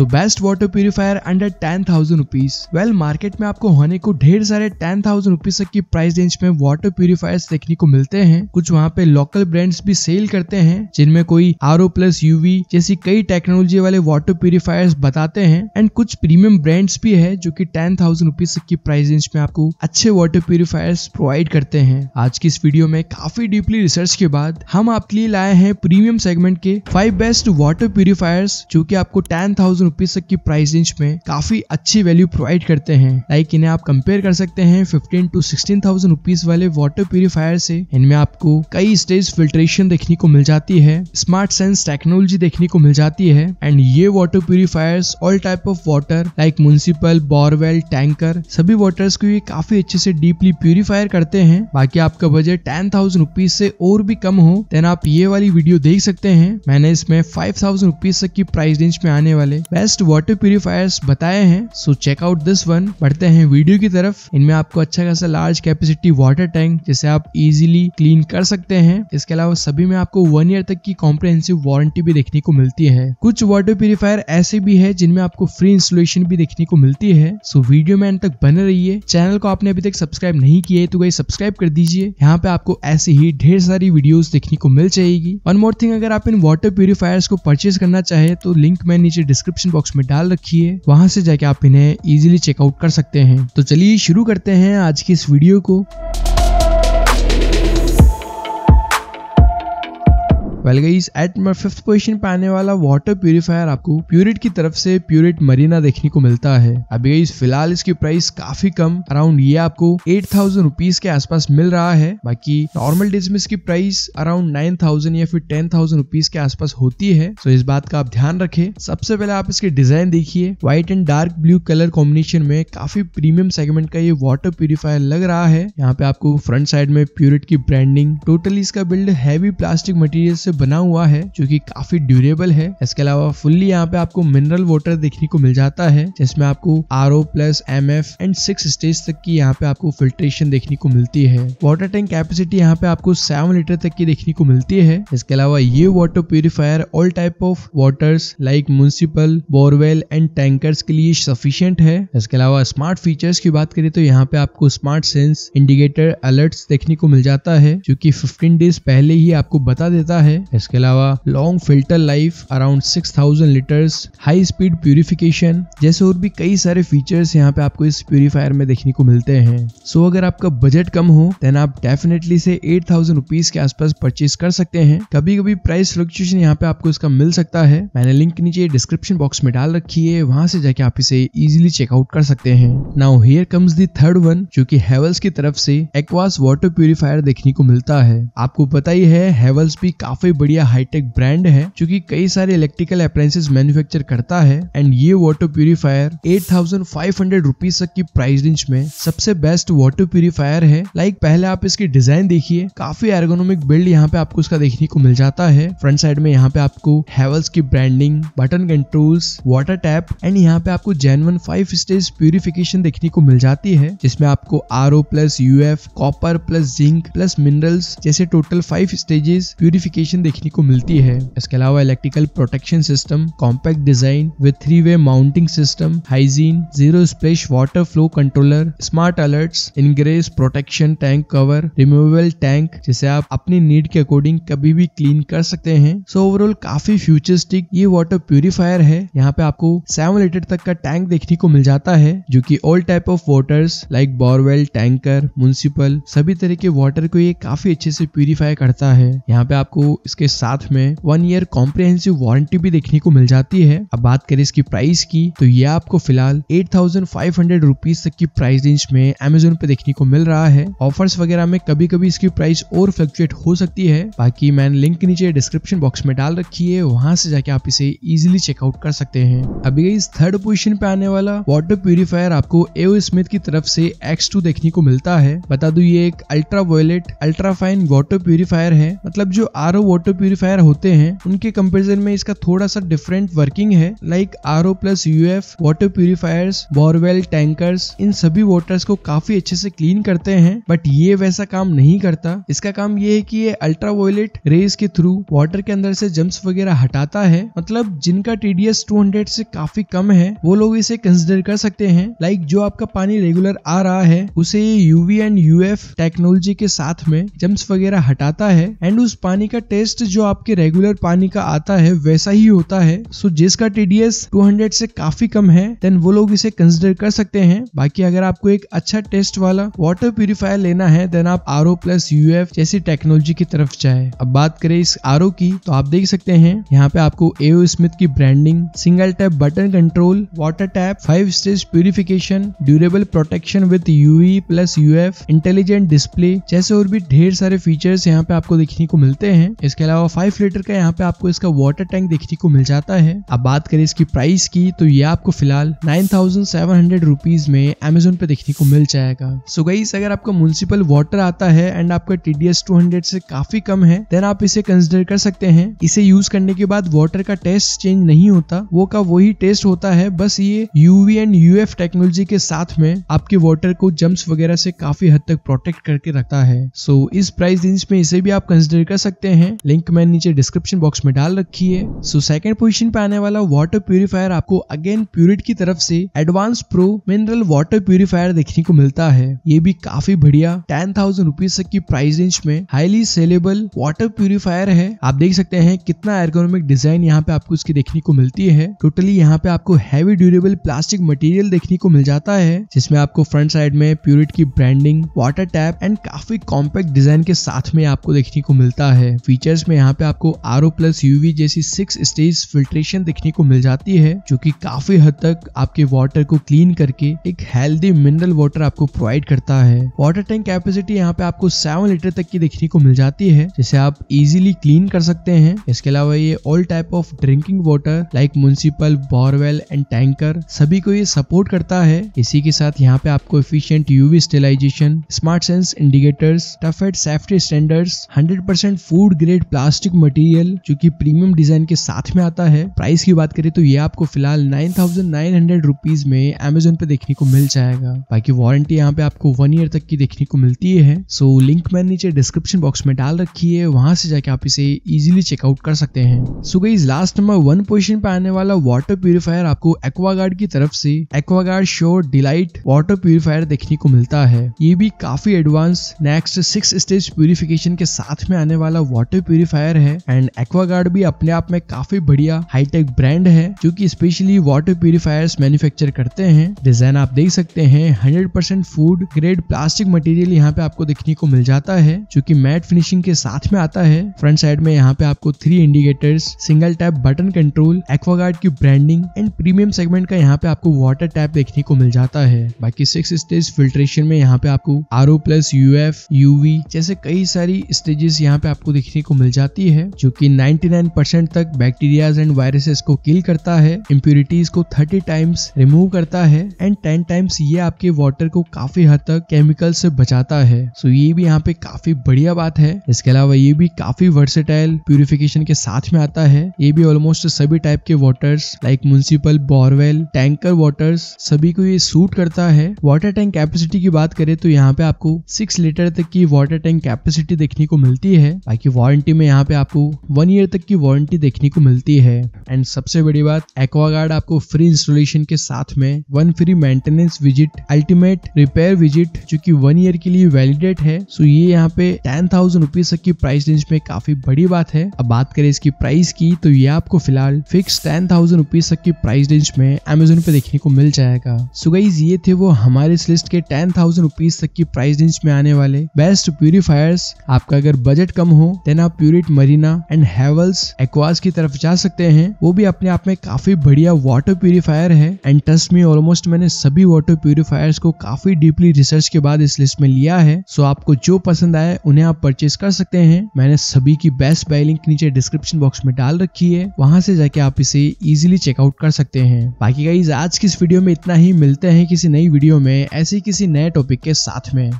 सो best water purifier under ten thousand rupees well market में आपको होने को ढेर सारे टेन थाउजेंड रुपीज तक की प्राइस रेंज में वाटर प्यूरिफायर देखने को मिलते हैं कुछ वहाँ पे लोकल ब्रांड्स भी सेल करते हैं जिनमें कोई आर प्लस यूवी जैसी कई टेक्नोलॉजी वाले वाटर प्यूरिफायर बताते हैं एंड कुछ प्रीमियम ब्रांड्स भी है जो की टेन थाउजेंड रुपीज तक की प्राइस रेंज में आपको अच्छे वाटर प्यूरिफायर प्रोवाइड करते हैं आज की इस वीडियो में काफी डीपली रिसर्च के बाद हम आपके लिए लाए हैं प्रीमियम सेगमेंट के फाइव बेस्ट वाटर प्यूरिफायर जो की आपको टेन थाउजेंड रुपीज तक की प्राइस रेंज में काफी अच्छी वैल्यू प्रोवाइड करते हैं लाइक इन्हें आप कंपेयर कर सकते हैं fifteen to sixteen thousand rupees वाले वाटर प्यूरिफायर से इनमें आपको कई स्टेज फिल्ट्रेशन देखने को मिल जाती है स्मार्ट सेंस टेक्नोलॉजी देखने को मिल जाती है एंड ये water purifier all type of water like municipal borewell tanker सभी वाटर्स को ये काफी अच्छे से डीपली प्यूरिफायर करते हैं बाकी आपका बजट टेन थाउजेंड रुपीज से और भी कम हो देन आप ये वाली वीडियो देख सकते हैं मैंने इसमें फाइव थाउजेंड रुपीज तक की प्राइस रेंज में आने वाले बेस्ट वाटर प्यूरिफायर्स बताए हैं so check out this one बढ़ते हैं वीडियो की तरफ इनमें आपको अच्छा खासा लार्ज कैपेसिटी वाटर टैंक जिसे आप इजिली क्लीन कर सकते हैं इसके अलावा सभी में आपको वन ईयर तक की कॉम्प्रहेंसिव वारंटी भी देखने को मिलती है कुछ वाटर प्यूरिफायर ऐसे भी है जिनमें आपको फ्री इंस्टॉलेशन भी देखने को मिलती है सो वीडियो में एंड तक बने रहिए चैनल को आपने अभी तक सब्सक्राइब नहीं किया है तो वही सब्सक्राइब कर दीजिए यहाँ पे आपको ऐसी ही ढेर सारी वीडियोस देखने को मिल जाएगी वन मोर थिंग अगर आप इन वाटर प्यूरिफायर्स को परचेज करना चाहे तो लिंक मैं नीचे डिस्क्रिप्शन डिस्क्रिप्शन बॉक्स में डाल रखी है वहां से जाके आप इन्हें इजिली चेकआउट कर सकते हैं तो चलिए शुरू करते हैं आज की इस वीडियो को well guys at fifth position पे आने वाला वाटर प्यूरिफायर आपको प्यूरिट की तरफ से प्यूरिट मरीना देखने को मिलता है अभी गई फिलहाल इसकी प्राइस काफी कम अराउंड ये आपको एट थाउजेंड रुपीज के आसपास मिल रहा है बाकी नॉर्मल डेज में इसकी प्राइस अराउंड नाइन थाउजेंड या फिर टेन थाउजेंड रुपीज के आसपास होती है तो इस बात का आप ध्यान रखे सबसे पहले आप इसके डिजाइन देखिए white and dark blue colour combination में काफी प्रीमियम सेगमेंट का ये वाटर प्यूरिफायर लग रहा है यहाँ पे आपको फ्रंट साइड में प्यूरिट की ब्रांडिंग टोटली इसका बिल्ड हैवी प्लास्टिक मटेरियल से से बना हुआ है जो कि काफी ड्यूरेबल है इसके अलावा फुल्ली यहाँ पे आपको मिनरल वाटर देखने को मिल जाता है जिसमें आपको R O plus M F and six stage तक की यहाँ पे आपको फिल्ट्रेशन देखने को मिलती है वाटर टैंक कैपेसिटी यहाँ पे आपको सेवन लीटर तक की देखने को मिलती है इसके अलावा ये water purifier all type of waters like municipal borewell and tankers के लिए सफिशियंट है इसके अलावा स्मार्ट फीचर्स की बात करें तो यहाँ पे आपको स्मार्ट सेंस इंडिकेटर अलर्ट्स देखने को मिल जाता है जो कि 15 डेज पहले ही आपको बता देता है है इसके अलावा long filter life around six thousand litres high speed purification जैसे और भी कई सारे फीचर्स यहाँ पे आपको इस प्यूरिफायर में देखने को मिलते हैं सो so, अगर आपका बजट कम हो देन आप डेफिनेटली से एट थाउजेंड रुपीज के आसपास परचेज कर सकते हैं कभी कभी प्राइस फ्लक्चुएशन यहाँ पे आपको इसका मिल सकता है मैंने लिंक नीचे डिस्क्रिप्शन बॉक्स में डाल रखी है वहां से जाके आप इसे इजिली चेकआउट कर सकते हैं now here comes the third one जो की हेवल्स की तरफ से एक्वास वाटर प्यूरिफायर देखने को मिलता है आपको पता ही है हेवल्स भी काफी काफी बढ़िया हाईटेक ब्रांड है जो की कई सारे इलेक्ट्रिकल अप्लायसेज मैन्युफैक्चर करता है एंड ये water purifier eight thousand five hundred rupees तक की प्राइस रेंज में सबसे बेस्ट वाटर प्यूरिफायर है लाइक पहले आप इसकी डिजाइन देखिए काफी एर्गोनोमिक बिल्ड यहाँ पे आपको इसका देखने को मिल जाता है फ्रंट साइड में यहाँ पे आपको हेवल्स की branding button controls water tap and यहाँ पे आपको जेनवन फाइव स्टेज प्यूरिफिकेशन देखने को मिल जाती है जिसमें आपको R plus U copper plus zinc plus minerals जैसे total five stages purification protection देखने को मिलती है इसके अलावा electrical protection system compact design with three way mounting system hygiene zero splash water flow controller smart alert ingress protection tank cover removable tank जिसे आप अपनी नीड के अकॉर्डिंग कभी भी क्लीन कर सकते हैं सो so, ओवरऑल काफी फ्यूचरिस्टिक ये वाटर प्यूरिफायर है यहाँ पे आपको सेवन लीटर तक का टैंक देखने को मिल जाता है जो कि all type of waters like borewell tanker municipal सभी तरह के वाटर को ये काफी अच्छे से प्यूरिफाई करता है यहाँ पे आपको इसके साथ में वन ईयर कॉम्प्रिहेंसिव वारंटी भी देखने को मिल जाती है अब बात करें इसकी प्राइस की तो ये आपको फिलहाल eight thousand five hundred rupees तक की प्राइस रेंज में अमेजोन पे देखने को मिल रहा है ऑफर्स वगैरह में कभी कभी इसकी प्राइस और फ्लक्चुएट हो सकती है बाकी मैंने लिंक नीचे डिस्क्रिप्शन बॉक्स में डाल रखी है वहां से जाके आप इसे इजिली चेकआउट कर सकते हैं अभी इस थर्ड पोजिशन पे आने वाला वाटर प्यूरिफायर आपको एओ स्मिथ की तरफ से एक्स टू देखने को मिलता है बता दू ये एक ultra violet ultra fine water purifier है मतलब जो आर ओ वाटर प्यूरिफायर होते हैं उनके कंपेरिजन में इसका थोड़ा सा डिफरेंट वर्किंग है like R O plus U F water purifier borewell tankers इन सभी वाटर्स को काफी अच्छे से क्लीन करते हैं बट ये वैसा काम नहीं करता इसका काम ये है कि ये अल्ट्रा वायलेट रेस के थ्रू वाटर के अंदर से जम्स वगैरह हटाता है मतलब जिनका टीडीएस 200 से काफी कम है वो लोग इसे कंसिडर कर सकते हैं लाइक जो आपका पानी रेगुलर आ रहा है उसे ये यूवी एंड यूएफ टेक्नोलॉजी के साथ में जम्प्स वगैरह हटाता है एंड उस पानी का टेस्ट टेस्ट जो आपके रेगुलर पानी का आता है वैसा ही होता है सो so, जिसका टीडीएस 200 से काफी कम है देन वो लोग इसे कंसिडर कर सकते हैं बाकी अगर आपको एक अच्छा टेस्ट वाला वाटर प्यूरिफायर लेना है देन आप आर ओ प्लस यू जैसी टेक्नोलॉजी की तरफ जाए अब बात करें इस आर की तो आप देख सकते हैं यहाँ पे आपको एओ स्मिथ की branding single tap button control water tap five stage purification durable protection with UV plus U intelligent display जैसे और भी ढेर सारे फीचर्स यहाँ पे आपको देखने को मिलते हैं इसके अलावा फाइव लीटर का यहाँ पे आपको इसका वाटर टैंक देखने को मिल जाता है अब बात करें इसकी प्राइस की तो ये आपको फिलहाल nine thousand seven hundred rupees में अमेजोन पे देखने को मिल जाएगा सो गई गईस अगर आपका म्यूनसिपल वाटर आता है एंड आपका T D S two hundred से काफी कम है देन आप इसे कंसिडर कर सकते हैं इसे यूज करने के बाद वाटर का टेस्ट चेंज नहीं होता वो का वही टेस्ट होता है बस ये यूवी एंड यूएफ टेक्नोलॉजी के साथ में आपके वाटर को जम्प्स वगैरह से काफी हद तक प्रोटेक्ट करके रखता है सो so, इस प्राइस रेंज में इसे भी आप कंसिडर कर सकते हैं लिंक मैंने नीचे डिस्क्रिप्शन बॉक्स में डाल रखी है सो सेकंड पोजीशन पे आने वाला वाटर प्यूरिफायर आपको अगेन प्यूरिट की तरफ से advance pro mineral water purifier देखने को मिलता है ये भी काफी बढ़िया टेन थाउजेंड रुपीज तक की प्राइस रेंज में हाईली सेलेबल वाटर प्यूरिफायर है आप देख सकते हैं कितना एर्गोनोमिक डिजाइन यहाँ पे आपको इसकी देखने को मिलती है टोटली यहाँ पे आपको हैवी ड्यूरेबल प्लास्टिक मटेरियल देखने को मिल जाता है जिसमें आपको फ्रंट साइड में प्यूरिट की ब्रांडिंग वाटर टैप एंड काफी कॉम्पैक्ट डिजाइन के साथ में आपको देखने को मिलता है फीचर फीचर्स में यहाँ पे आपको आर प्लस यूवी जैसी सिक्स स्टेज फिल्ट्रेशन देखने को मिल जाती है जो कि काफी हद तक आपके वाटर को क्लीन करके एक हेल्दी मिनरल वाटर आपको प्रोवाइड करता है वाटर टैंक कैपेसिटी यहाँ पे आपको सेवन लीटर तक की देखने को मिल जाती है जिसे आप इजिली क्लीन कर सकते हैं इसके अलावा ये all type of drinking water like municipal borewell and tanker सभी को ये सपोर्ट करता है इसी के साथ यहाँ पे आपको efficient UV sterilization smart sense indicators टफेड safety standards 100% food grade grade plastic material जो कि प्रीमियम डिजाइन के साथ में आता है प्राइस की बात करें तो ये आपको फिलहाल नाइन थाउजेंड में अमेजोन पे देखने को मिल जाएगा बाकी वारंटी यहाँ पे आपको वन ईयर तक की देखने को मिलती है सो लिंक मैंने नीचे डिस्क्रिप्शन बॉक्स में डाल रखी है वहां से जाके आप इसे इजिली चेकआउट कर सकते हैं सो गई लास्ट नंबर वन पोजिशन पे आने वाला वाटर प्यूरिफायर आपको एक्वागार्ड की तरफ से Aquaguard sure delight water purifier देखने को मिलता है ये भी काफी advance next six stage purification के साथ में आने वाला वाटर प्यूरिफायर है एंड एक्वागार्ड भी अपने आप में काफी बढ़िया हाईटेक ब्रांड है जो की स्पेशली वाटर प्यूरिफायर मैन्युफैक्चर करते हैं डिजाइन आप देख सकते हैं hundred food grade plastic material यहाँ पे आपको देखने को मिल जाता है जो की मैट फिनिशिंग के साथ में आता है फ्रंट साइड में यहाँ पे आपको three indicators single tap button control Aquaguard की ब्रांडिंग एंड प्रीमियम सेगमेंट का यहाँ पे आपको वाटर टैप देखने को मिल जाता है बाकी सिक्स स्टेज फिल्ट्रेशन में यहाँ पे आपको R O plus U F UV जैसे कई सारी स्टेजेस यहाँ पे आपको देखने को मिल जाती है जो कि 99% तक बैक्टीरियाज एंड वायरसेस को किल करता है इम्प्यूरिटीज को 30 टाइम्स रिमूव करता है एंड 10 टाइम्स ये आपके वाटर को काफी हद तक केमिकल से बचाता है सो ये भी यहाँ पे काफी बढ़िया बात है इसके अलावा ये भी काफी वर्सेटाइल प्यूरिफिकेशन के साथ में आता है ये भी ऑलमोस्ट सभी टाइप के waters like municipal borewell tanker waters सभी को ये सूट करता है वाटर टैंक कैपेसिटी की बात करें तो यहाँ पे आपको सिक्स लीटर तक की वाटर टैंक कैपेसिटी देखने को मिलती है बाकी वारंटी वारंटी में यहाँ पे आपको वन ईयर तक की वारंटी देखने को मिलती है एंड सबसे बड़ी बात एक्वागार्ड आपको फ्री इंस्टॉलेशन के साथ में one free maintenance visit ultimate repair visit जो कि वन ईयर के लिए वैलिडेट है सो ये यहाँ पे टेन थाउजेंड रुपीज तक की प्राइस रेंज में काफी बड़ी बात है अब बात करें इसकी प्राइस की तो ये आपको फिलहाल फिक्स टेन थाउजेंड रुपीज तक की प्राइस रेंज में अमेजोन पे देखने को मिल जाएगा सो गाइज ये थे वो हमारे इस लिस्ट के टेन थाउजेंड रुपीज तक की प्राइस रेंज में आने वाले बेस्ट प्यूरिफायर्स आपका अगर बजट कम हो देन आप Pureit Marina and Havells Aquas की तरफ जा सकते हैं वो भी अपने आप में काफी बढ़िया वाटर प्यूरिफायर है एंड ट्रस्ट मी ऑलमोस्ट मैंने सभी वाटर प्यूरिफायर को काफी डीपली रिसर्च के बाद इस लिस्ट में लिया है सो आपको जो पसंद आए उन्हें आप परचेज कर सकते हैं मैंने सभी की बेस्ट बाय लिंक नीचे डिस्क्रिप्शन बॉक्स में डाल रखी है वहां से जाके आप इसे इजिली चेकआउट कर सकते हैं बाकी गाइज आज की इस वीडियो में इतना ही मिलते हैं किसी नई वीडियो में ऐसे किसी नए टॉपिक के साथ में